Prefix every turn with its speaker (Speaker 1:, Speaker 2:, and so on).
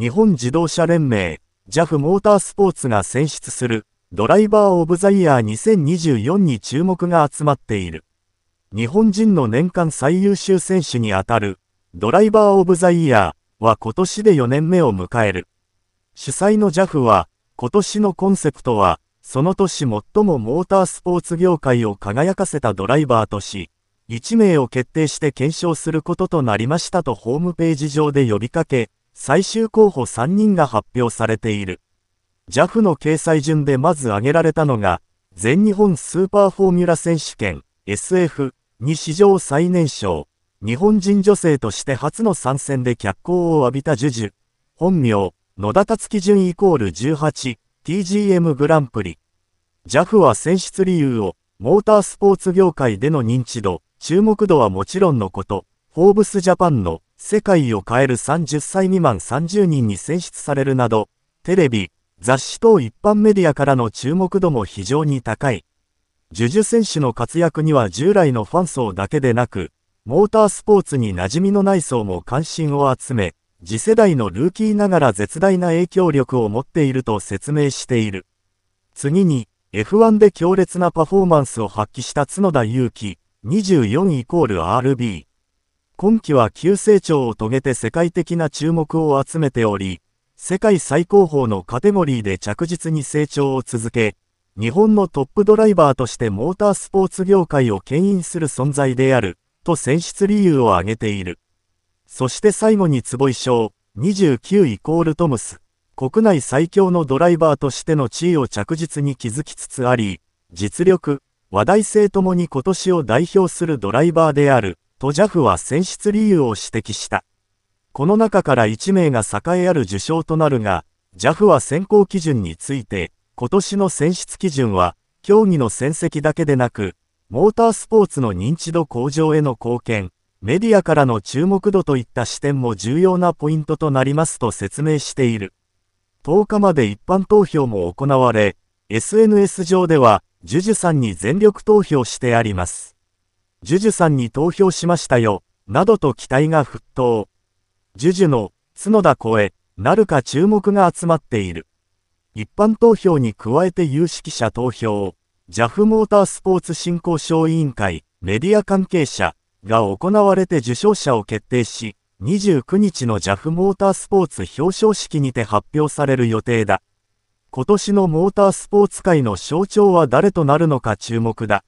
Speaker 1: 日本自動車連盟 JAF モータースポーツが選出するドライバーオブザイヤー2024に注目が集まっている。日本人の年間最優秀選手にあたるドライバーオブザイヤーは今年で4年目を迎える。主催の JAF は今年のコンセプトはその年最もモータースポーツ業界を輝かせたドライバーとし、1名を決定して検証することとなりましたとホームページ上で呼びかけ、最終候補3人が発表されている。JAF の掲載順でまず挙げられたのが、全日本スーパーフォーミュラ選手権 SF に史上最年少、日本人女性として初の参戦で脚光を浴びたジュジュ、本名、野田達樹順イコール 18TGM グランプリ。JAF は選出理由を、モータースポーツ業界での認知度、注目度はもちろんのこと、フォーブスジャパンの世界を変える30歳未満30人に選出されるなど、テレビ、雑誌等一般メディアからの注目度も非常に高い。ジュジュ選手の活躍には従来のファン層だけでなく、モータースポーツに馴染みのない層も関心を集め、次世代のルーキーながら絶大な影響力を持っていると説明している。次に、F1 で強烈なパフォーマンスを発揮した角田祐希、24イコール RB。今季は急成長を遂げて世界的な注目を集めており、世界最高峰のカテゴリーで着実に成長を続け、日本のトップドライバーとしてモータースポーツ業界を牽引する存在である、と選出理由を挙げている。そして最後に坪井翔、29イコールトムス、国内最強のドライバーとしての地位を着実に築きつつあり、実力、話題性ともに今年を代表するドライバーである、と JAF は選出理由を指摘した。この中から1名が栄えある受賞となるが、JAF は選考基準について、今年の選出基準は、競技の戦績だけでなく、モータースポーツの認知度向上への貢献、メディアからの注目度といった視点も重要なポイントとなりますと説明している。10日まで一般投票も行われ、SNS 上では、ジュジュさんに全力投票してあります。ジュジュさんに投票しましたよ、などと期待が沸騰。ジュジュの角田声、なるか注目が集まっている。一般投票に加えて有識者投票、JAF モータースポーツ振興賞委員会、メディア関係者が行われて受賞者を決定し、29日の JAF モータースポーツ表彰式にて発表される予定だ。今年のモータースポーツ界の象徴は誰となるのか注目だ。